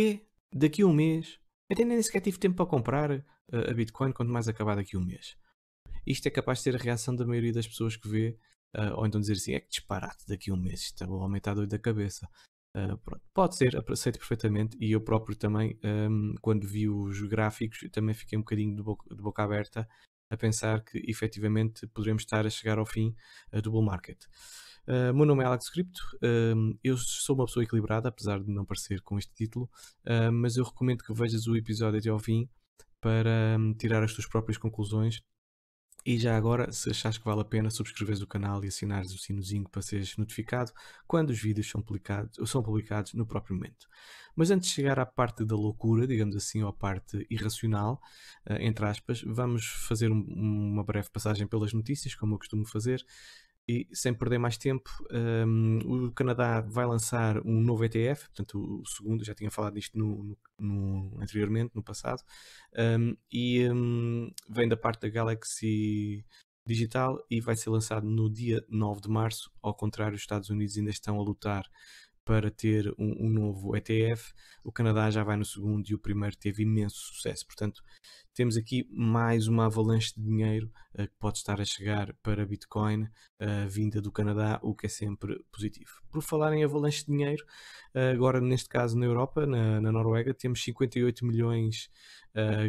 quê? Daqui a um mês. Até nem sequer tive tempo para comprar eh, a Bitcoin, quanto mais acabar daqui a um mês. Isto é capaz de ser a reação da maioria das pessoas que vê, uh, ou então dizer assim: é que disparate daqui a um mês, está o é homem está doido da cabeça. Uh, Pode ser, aceito perfeitamente, e eu próprio também, um, ehm, quando vi os gráficos, também fiquei um bocadinho de boca, de boca aberta a pensar que efetivamente poderemos estar a chegar ao fim uh, do bull market. Uh, meu nome é Alex Cripto, uh, eu sou uma pessoa equilibrada, apesar de não parecer com este título, uh, mas eu recomendo que vejas o episódio até ao fim para um, tirar as tuas próprias conclusões. E já agora, se achares que vale a pena, subscreveres o canal e assinares o sinozinho para seres notificado quando os vídeos são publicados, são publicados no próprio momento. Mas antes de chegar à parte da loucura, digamos assim, ou à parte irracional, ah, entre aspas, vamos fazer uma breve passagem pelas notícias, como eu costumo fazer. E sem perder mais tempo, um, o Canadá vai lançar um novo ETF, portanto o segundo, já tinha falado disto no, no, anteriormente, no passado, um, e um, vem da parte da Galaxy Digital e vai ser lançado no dia 9 de março, ao contrário, os Estados Unidos ainda estão a lutar para ter um, um, novo ETF, o Canadá já vai no segundo e o primeiro teve imenso sucesso. Portanto, temos aqui mais uma avalanche de dinheiro uh, que pode estar a chegar para Bitcoin uh, vinda do Canadá, o que é sempre positivo. Por falar em avalanche de dinheiro, uh, agora neste caso na Europa, na, na Noruega, temos 58 milhões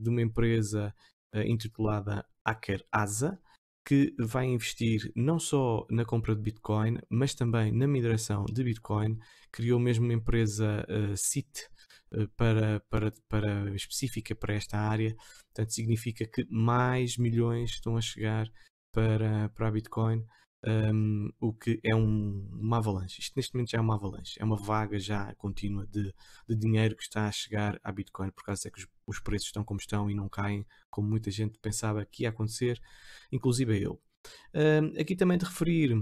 de uma empresa intitulada Hacker Asa que vai investir não só na compra de Bitcoin, mas também na mineração de Bitcoin. Criou mesmo uma empresa uh, eh, CIT uh, eh, para, para, para, específica para esta área. Portanto, significa que mais milhões estão a chegar para, para a Bitcoin. Um, ehm, o que é um, uma avalanche. Isto neste momento já é uma avalanche, é uma vaga já contínua de, de dinheiro que está a chegar à Bitcoin, por causa é que os, os preços estão como estão e não caem como muita gente pensava que ia acontecer, inclusive eu. Uh, aqui também de referir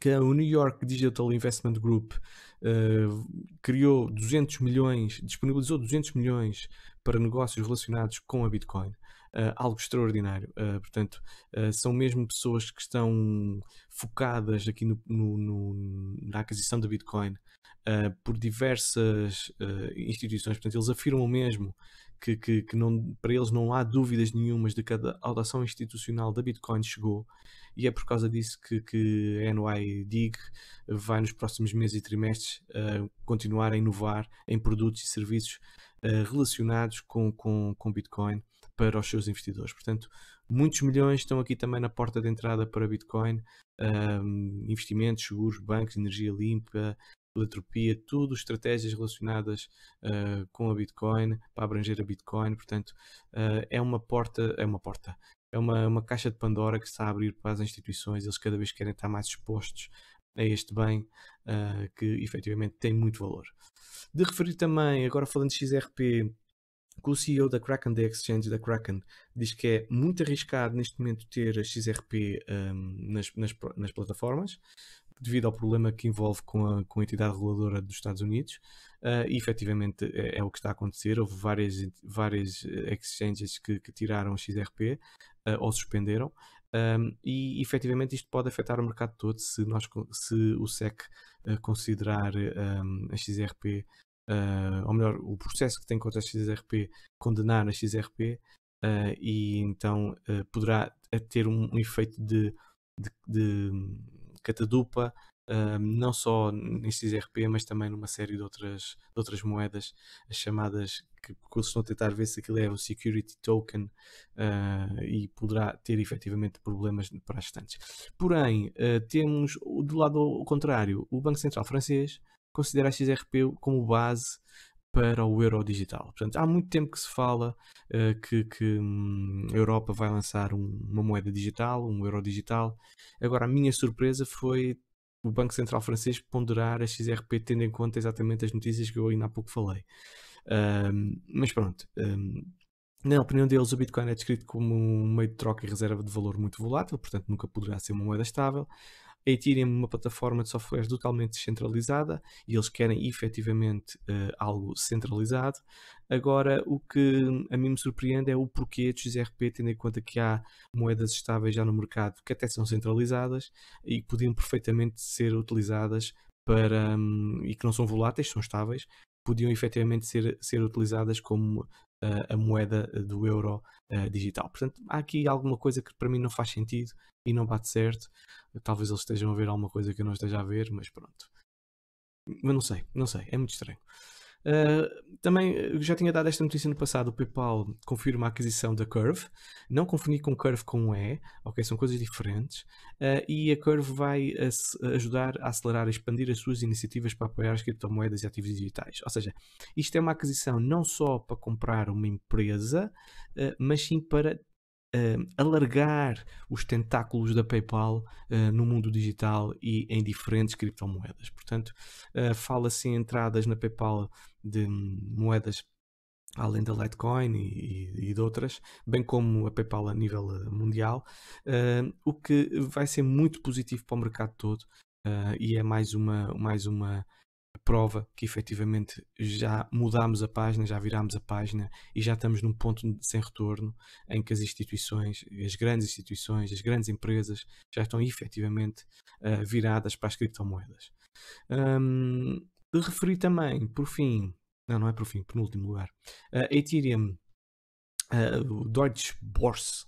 que o New York Digital Investment Group uh, criou 200 milhões, disponibilizou 200 milhões para negócios relacionados com a Bitcoin. Uh, algo extraordinário. Uh, portanto, uh, são mesmo pessoas que estão focadas aqui no, no, no, na aquisição da Bitcoin por diversas instituições. Portanto, eles afirmam mesmo que, que, que, não, para eles não há dúvidas nenhumas de que a audação institucional da Bitcoin chegou e é por causa disso que, que a NYDIG vai nos próximos meses e trimestres uh, continuar a inovar em produtos e serviços uh, relacionados com, com, com Bitcoin para os seus investidores. Portanto, muitos milhões estão aqui também na porta de entrada para Bitcoin, eh, investimentos seguros, bancos, energia limpa, filantropia, tudo estratégias relacionadas uh, com a Bitcoin, para abranger a Bitcoin, portanto, uh, é uma porta, é uma porta, é uma, é uma caixa de Pandora que está a abrir para as instituições, eles cada vez querem estar mais expostos a este bem uh, que efetivamente tem muito valor. De referir também, agora falando de XRP, que o CEO da Kraken, da Exchange da Kraken, diz que é muito arriscado neste momento ter a XRP um, nas, nas, nas, plataformas, devido ao problema que envolve com a, com a entidade reguladora dos Estados Unidos, uh, e efetivamente é, é, o que está a acontecer. Houve várias, várias eh, exchanges que, que tiraram o XRP uh, ah, ou suspenderam, um, e efetivamente isto pode afetar o mercado todo se, nós, se o SEC uh, ah, considerar um, a XRP, ou melhor, o processo que tem contra a XRP, condenar a XRP, e então poderá ter um, um efeito de de, de, catadupa, não só em XRP, mas também numa série de outras, de outras moedas, as chamadas que, que estão a tentar ver se aquilo é um security token uh, e poderá ter efetivamente problemas para as estantes. Porém, uh, temos do lado contrário, o Banco Central Francês considera a XRP como base para o euro digital. Portanto, há muito tempo que se fala uh, que, que hum, a Europa vai lançar um, uma moeda digital, um euro digital. Agora, a minha surpresa foi o Banco Central Francês ponderar a XRP tendo em conta exatamente as notícias que eu ainda há pouco falei. mas pronto, na opinião deles, o Bitcoin é descrito como um meio de troca e reserva de valor muito volátil, portanto nunca poderá ser uma moeda estável a é Ethereum uma plataforma de software totalmente descentralizada e eles querem efetivamente uh, algo centralizado. Agora, o que a mim me surpreende é o porquê de XRP, tendo em conta que há moedas estáveis já no mercado que até são centralizadas e podiam perfeitamente ser utilizadas para. Um, e que não são voláteis, são estáveis, podiam efetivamente ser, ser utilizadas como a moeda eh, do euro eh, digital. Portanto, há aqui alguma coisa que para mim não faz sentido e não bate certo. Talvez eles estejam a ver alguma coisa que eu não esteja a ver, mas pronto. Mas não sei, não sei, é muito estranho. Uh, também eh, já tinha dado esta notícia no passado: o PayPal confirma a aquisição da Curve. Não confundir com Curve com E, ok? São coisas diferentes. Uh, e a Curve vai a ajudar a acelerar e expandir as suas iniciativas para apoiar as criptomoedas e ativos digitais. Ou seja, isto é uma aquisição não só para comprar uma empresa, uh, mas sim para alargar os tentáculos da PayPal uh, no mundo digital e em diferentes criptomoedas. Portanto, uh, fala-se em entradas na PayPal de moedas além da Litecoin e, e, e, de outras, bem como a PayPal a nível eh, mundial, uh, o que vai ser muito positivo para o mercado todo uh, e é mais uma, mais uma prova que efetivamente já mudámos a página, já virámos a página e já estamos num ponto sem retorno em que as instituições, as grandes instituições, as grandes empresas já estão efetivamente uh, viradas para as criptomoedas. Um, Referi também, por fim, não, não é por fim, penúltimo lugar, a Ethereum, o Deutsche Börse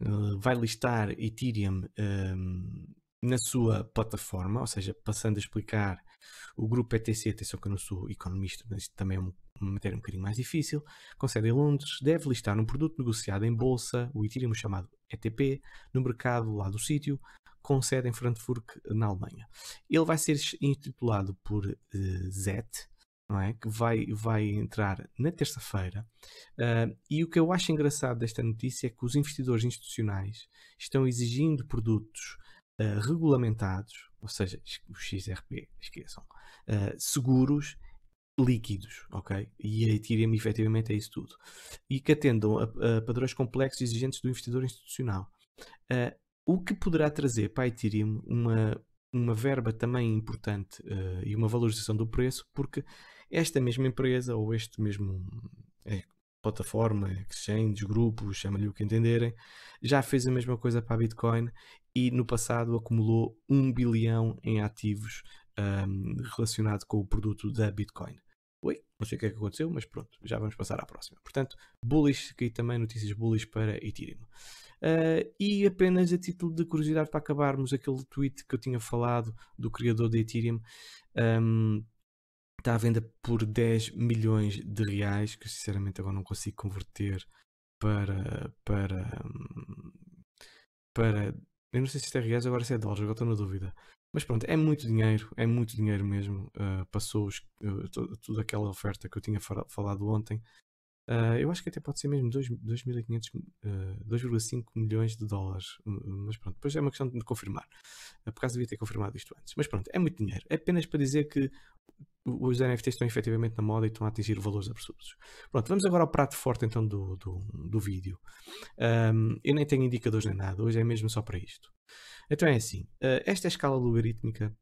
eh, vai listar Ethereum um, ehm, na sua plataforma, ou seja, passando a explicar o grupo ETC, atenção que eu não sou economista, mas isto também é uma matéria um bocadinho mais difícil, com sede em Londres, deve listar um produto negociado em bolsa, o Ethereum chamado ETP, no mercado lá do sítio, com sede em Frankfurt, na Alemanha. Ele vai ser intitulado por uh, eh, ZET, não é? que vai, vai entrar na terça-feira. Uh, e o que eu acho engraçado desta notícia é que os investidores institucionais estão exigindo produtos eh, regulamentados, ou seja, os XRP, esqueçam, uh, seguros, líquidos, ok? E a Ethereum efetivamente é isso tudo. E que atendam a, a padrões complexos e exigentes do investidor institucional. Uh, o que poderá trazer para a Ethereum uma, uma verba também importante e uma valorização do preço, porque esta mesma empresa ou este mesmo é, plataforma, exchanges, grupos, chama-lhe o que entenderem, já fez a mesma coisa para a Bitcoin e no passado acumulou 1 bilhão em ativos um, relacionado com o produto da Bitcoin. Ui, não sei o que é que aconteceu, mas pronto, já vamos passar à próxima. Portanto, bullish aqui também, notícias bullish para Ethereum. Uh, e apenas a título de curiosidade para acabarmos aquele tweet que eu tinha falado do criador da Ethereum. Um, está à venda por 10 milhões de reais, que sinceramente agora não consigo converter para, para, para eu não sei se isto é reais agora se é dólares, agora estou na dúvida. Mas pronto, é muito dinheiro, é muito dinheiro mesmo. Uh, passou os, uh, ah, toda aquela oferta que eu tinha falado ontem. Uh, eu acho que até pode ser mesmo 2.500, uh, 2,5 milhões de dólares. Hum, hum, mas pronto, depois é uma questão de confirmar. Ah, por acaso devia ter confirmado isto antes. Mas pronto, é muito dinheiro. É apenas para dizer que os NFTs estão efetivamente na moda e estão a atingir valores absurdos. Pronto, vamos agora ao prato forte então do, do, do vídeo. Um, eu nem tenho indicadores nem nada, hoje é mesmo só para isto. Então é assim, uh, esta é a escala logarítmica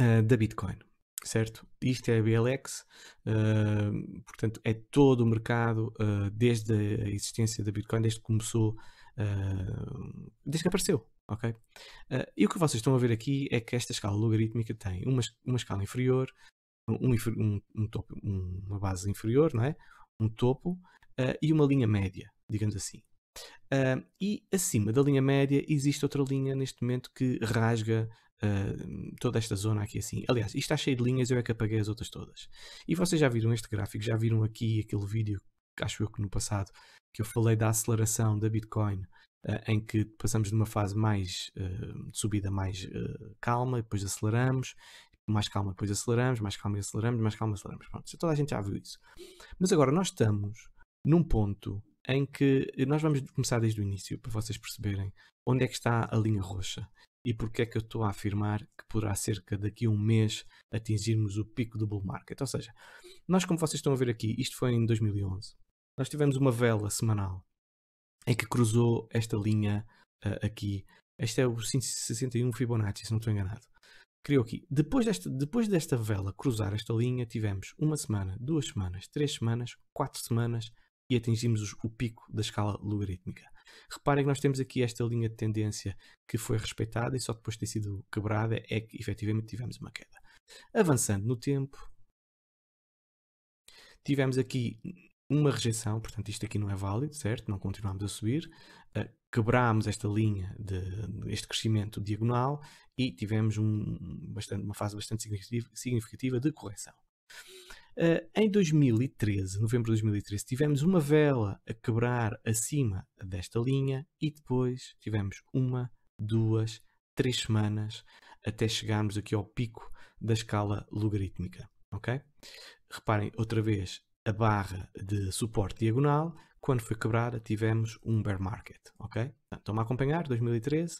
uh, da Bitcoin certo? Isto é a BLX, uh, eh, portanto é todo o mercado uh, desde a existência da Bitcoin, desde que começou, uh, desde que apareceu, ok? e o que vocês estão a ver aqui é que esta escala logarítmica tem uma, uma escala inferior, um, um, um topo, uma base inferior, não é? Um topo e uma linha média, digamos assim. e acima da linha média existe outra linha neste momento que rasga ah, toda esta zona aqui assim. Aliás, isto está cheio de linhas, eu é que apaguei as outras todas. E vocês já viram este gráfico, já viram aqui aquele vídeo, acho eu que no passado, que eu falei da aceleração da Bitcoin, uh, em que passamos de uma fase mais uh, ah, de subida mais calma, depois aceleramos, mais calma, depois aceleramos, mais calma e aceleramos, mais calma aceleramos. Pronto, toda a gente já viu isso. Mas agora nós estamos num ponto em que nós vamos começar desde o início para vocês perceberem onde é que está a linha roxa e porque é que eu estou a afirmar que poderá cerca daqui a um mês atingirmos o pico do bull market. Ou seja, nós, como vocês estão a ver aqui, isto foi em 2011, nós tivemos uma vela semanal em que cruzou esta linha uh, aqui. Este é o 161 Fibonacci, se não estou enganado. Criou aqui. Depois desta, depois desta vela cruzar esta linha, tivemos uma semana, duas semanas, três semanas, quatro semanas e atingimos o pico da escala logarítmica. Reparem que nós temos aqui esta linha de tendência que foi respeitada e só depois de ter sido quebrada é que efetivamente tivemos uma queda. Avançando no tempo, tivemos aqui uma rejeição, portanto isto aqui não é válido, certo? Não continuamos a subir. Ah, quebrámos esta linha, de, este crescimento diagonal e tivemos um, bastante, uma fase bastante significativa de correção. Uh, em 2013, novembro de 2013, tivemos uma vela a quebrar acima desta linha e depois tivemos uma, duas, três semanas até chegarmos aqui ao pico da escala logarítmica. Ok? Reparem outra vez a barra de suporte diagonal. Quando foi quebrada, tivemos um bear market. Ok? Então, estão-me a acompanhar? 2013,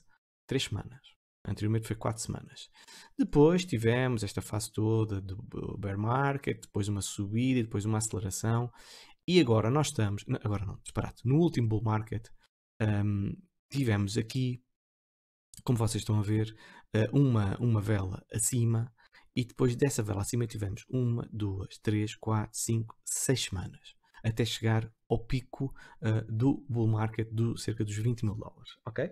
três semanas. Anteriormente foi 4 semanas. Depois tivemos esta fase toda do bear market, depois uma subida, depois uma aceleração. E agora nós estamos, agora não, disparate, no último bull market um, tivemos aqui, como vocês estão a ver, eh, uma, uma vela acima e depois dessa vela acima tivemos uma, duas, três, quatro, cinco, seis semanas até chegar ao pico uh, do bull market do cerca dos 20 mil dólares, ok?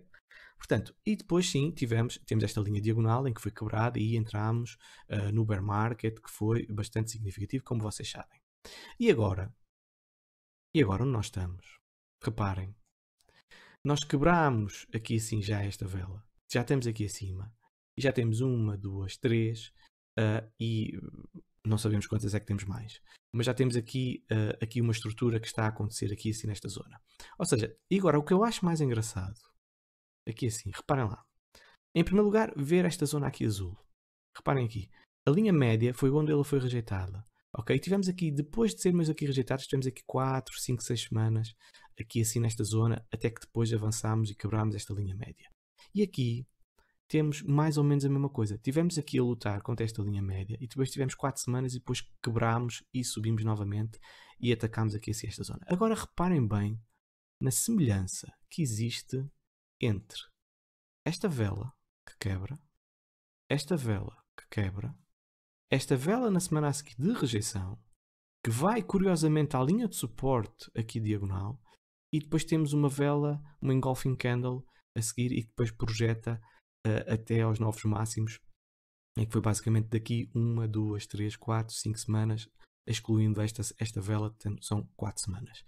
Portanto, e depois sim, tivemos, temos esta linha diagonal em que foi quebrada e entramos uh, no bear market, que foi bastante significativo, como vocês sabem. E agora? E agora onde nós estamos? Reparem. Nós quebramos aqui assim já esta vela. Já temos aqui acima. E já temos uma, duas, três. Uh, e não sabemos quantas é que temos mais. Mas já temos aqui, uh, aqui uma estrutura que está a acontecer aqui assim nesta zona. Ou seja, e agora o que eu acho mais engraçado aqui é assim, reparem lá. Em primeiro lugar, ver esta zona aqui azul. Reparem aqui, a linha média foi onde ela foi rejeitada. Ok? Tivemos aqui, depois de sermos aqui rejeitados, tivemos aqui 4, 5, 6 semanas, aqui assim nesta zona, até que depois avançámos e quebrámos esta linha média. E aqui temos mais ou menos a mesma coisa. Tivemos aqui a lutar contra esta linha média e depois tivemos 4 semanas e depois quebrámos e subimos novamente e atacámos aqui assim esta zona. Agora reparem bem na semelhança que existe entre esta vela que quebra, esta vela que quebra, esta vela na semana a seguir de rejeição, que vai curiosamente à linha de suporte aqui diagonal, e depois temos uma vela, uma engulfing candle a seguir e que depois projeta uh, até aos novos máximos, em que foi basicamente daqui uma, duas, três, quatro, cinco semanas, excluindo esta, esta vela, são quatro semanas.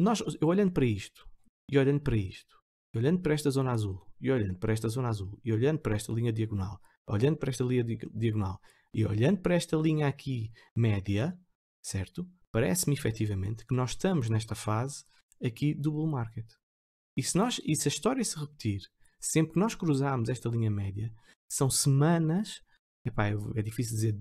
Nós, olhando para isto e olhando para isto, e olhando para esta zona azul, e olhando para esta zona azul, e olhando para esta linha diagonal, olhando para esta linha diagonal, e olhando para esta linha aqui média, certo? Parece-me efetivamente que nós estamos nesta fase aqui do bull market. E se, nós, e se a história se repetir, sempre que nós cruzarmos esta linha média, são semanas, epá, é difícil dizer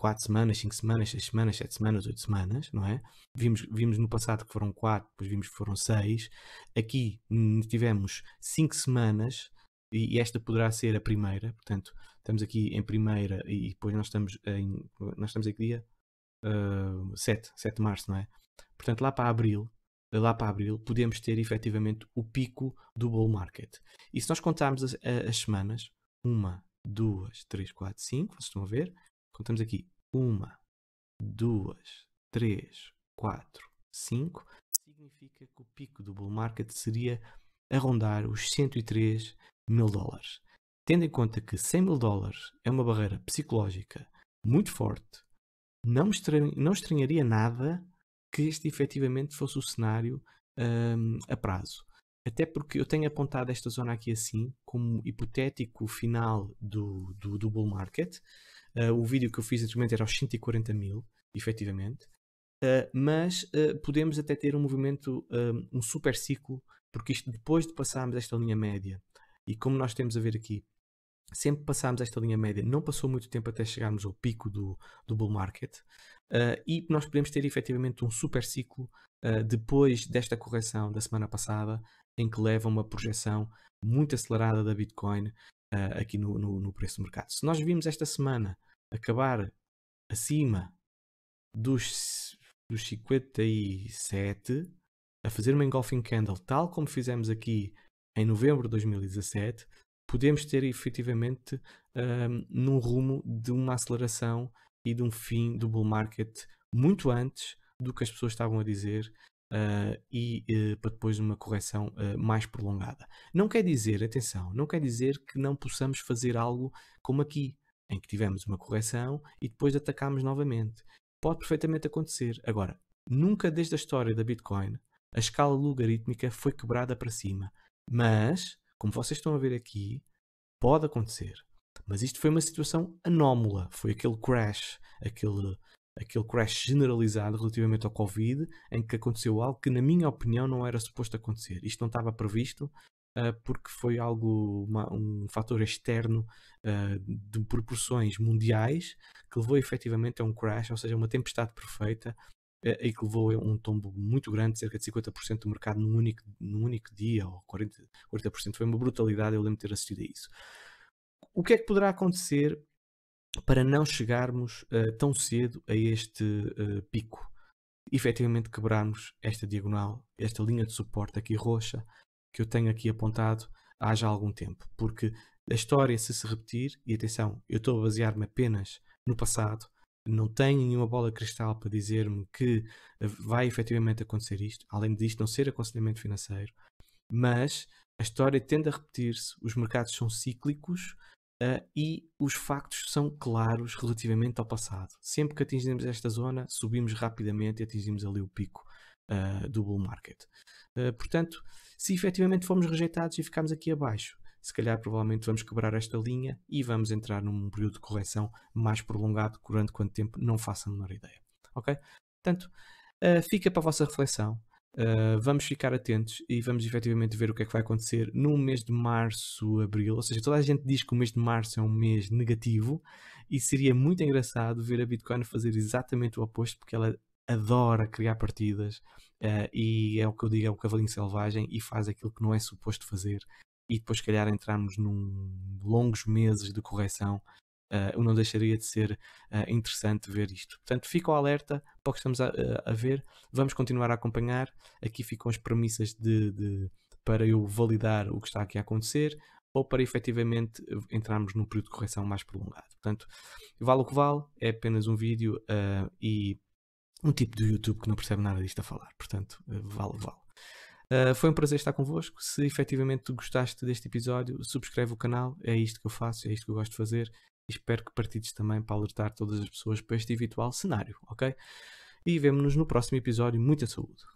4 semanas, 5 semanas, 6 semanas, 7 semanas, 8 semanas, não é? Vimos, vimos no passado que foram 4, depois vimos que foram 6. Aqui tivemos 5 semanas e esta poderá ser a primeira, portanto, estamos aqui em primeira e depois nós estamos em. Nós estamos em que dia? Uh, 7, 7 de março, não é? Portanto, lá para abril, lá para abril, podemos ter efetivamente o pico do bull market. E se nós contarmos as, as semanas, uma, duas, três, quatro, cinco, vocês estão a ver, contamos então, aqui uma, duas, três, quatro, cinco, significa que o pico do bull market seria rondar os 103 mil dólares. Tendo em conta que 100 mil dólares é uma barreira psicológica muito forte, não, estranho, não estranharia nada que este efetivamente fosse o cenário um, a prazo. Até porque eu tenho apontado esta zona aqui assim, como hipotético final do, do, do bull market, Uh, o vídeo que eu fiz anteriormente era aos 140 mil, efetivamente. Uh, mas uh, podemos até ter um movimento, um, um super ciclo, porque isto depois de passarmos esta linha média, e como nós temos a ver aqui, sempre passámos esta linha média, não passou muito tempo até chegarmos ao pico do, do bull market, uh, e nós podemos ter efetivamente um super ciclo uh, depois desta correção da semana passada, em que leva uma projeção muito acelerada da Bitcoin uh, aqui no, no, no, preço do mercado. Se nós vimos esta semana acabar acima dos, dos 57, a fazer uma engulfing candle, tal como fizemos aqui em novembro de 2017, podemos ter efetivamente um, ehm, num rumo de uma aceleração e de um fim do bull market muito antes do que as pessoas estavam a dizer uh, e uh, para depois uma correção uh, mais prolongada. Não quer dizer, atenção, não quer dizer que não possamos fazer algo como aqui, em que tivemos uma correção e depois atacámos novamente. Pode perfeitamente acontecer. Agora, nunca desde a história da Bitcoin a escala logarítmica foi quebrada para cima. Mas, como vocês estão a ver aqui, pode acontecer. Mas isto foi uma situação anómala, foi aquele crash, aquele aquele crash generalizado relativamente ao Covid, em que aconteceu algo que, na minha opinião, não era suposto acontecer. Isto não estava previsto, ah, porque foi algo, uma, um fator externo uh, de proporções mundiais que levou efetivamente a um crash, ou seja, uma tempestade perfeita uh, e que levou a um tombo muito grande, cerca de 50% do mercado num único, num único dia, ou 40%, 40%. Foi uma brutalidade, eu lembro de ter assistido a isso. O que é que poderá acontecer para não chegarmos uh, tão cedo a este uh, pico. Efetivamente quebrarmos esta diagonal, esta linha de suporte aqui roxa, que eu tenho aqui apontado há já algum tempo. Porque a história, se se repetir, e atenção, eu estou a basear-me apenas no passado, não tenho nenhuma bola cristal para dizer-me que eh, vai efetivamente acontecer isto, além disto não ser aconselhamento financeiro, mas a história tende a repetir-se, os mercados são cíclicos, Uh, e os factos são claros relativamente ao passado. Sempre que atingimos esta zona, subimos rapidamente e atingimos ali o pico uh, do bull market. Uh, portanto, se efetivamente formos rejeitados e ficarmos aqui abaixo, se calhar provavelmente vamos quebrar esta linha e vamos entrar num período de correção mais prolongado, durante quanto tempo, não faço a menor ideia. Ok? Portanto, fica para a vossa reflexão. Ah, vamos ficar atentos e vamos efetivamente ver o que é que vai acontecer no mês de março, abril. Ou seja, toda a gente diz que o mês de março é um mês negativo e seria muito engraçado ver a Bitcoin fazer exatamente o oposto, porque ela adora criar partidas uh, e é o que eu digo, é o cavalinho selvagem e faz aquilo que não é suposto fazer. E depois, se calhar, entrarmos num longos meses de correção uh, não deixaria de ser uh, interessante ver isto. Portanto, fica o alerta para o que estamos a, a, ver, vamos continuar a acompanhar. Aqui ficam as premissas de, de, para eu validar o que está aqui a acontecer ou para efetivamente entrarmos num período de correção mais prolongado. Portanto, vale o que vale, é apenas um vídeo uh, e um tipo de YouTube que não percebe nada disto a falar. Portanto, vale, vale. Uh, foi um prazer estar convosco. Se efetivamente gostaste deste episódio, subscreve o canal. É isto que eu faço, é isto que eu gosto de fazer e espero que partidas também para alertar todas as pessoas para este eventual cenário, ok? E vemo-nos no próximo episódio. Muita saúde!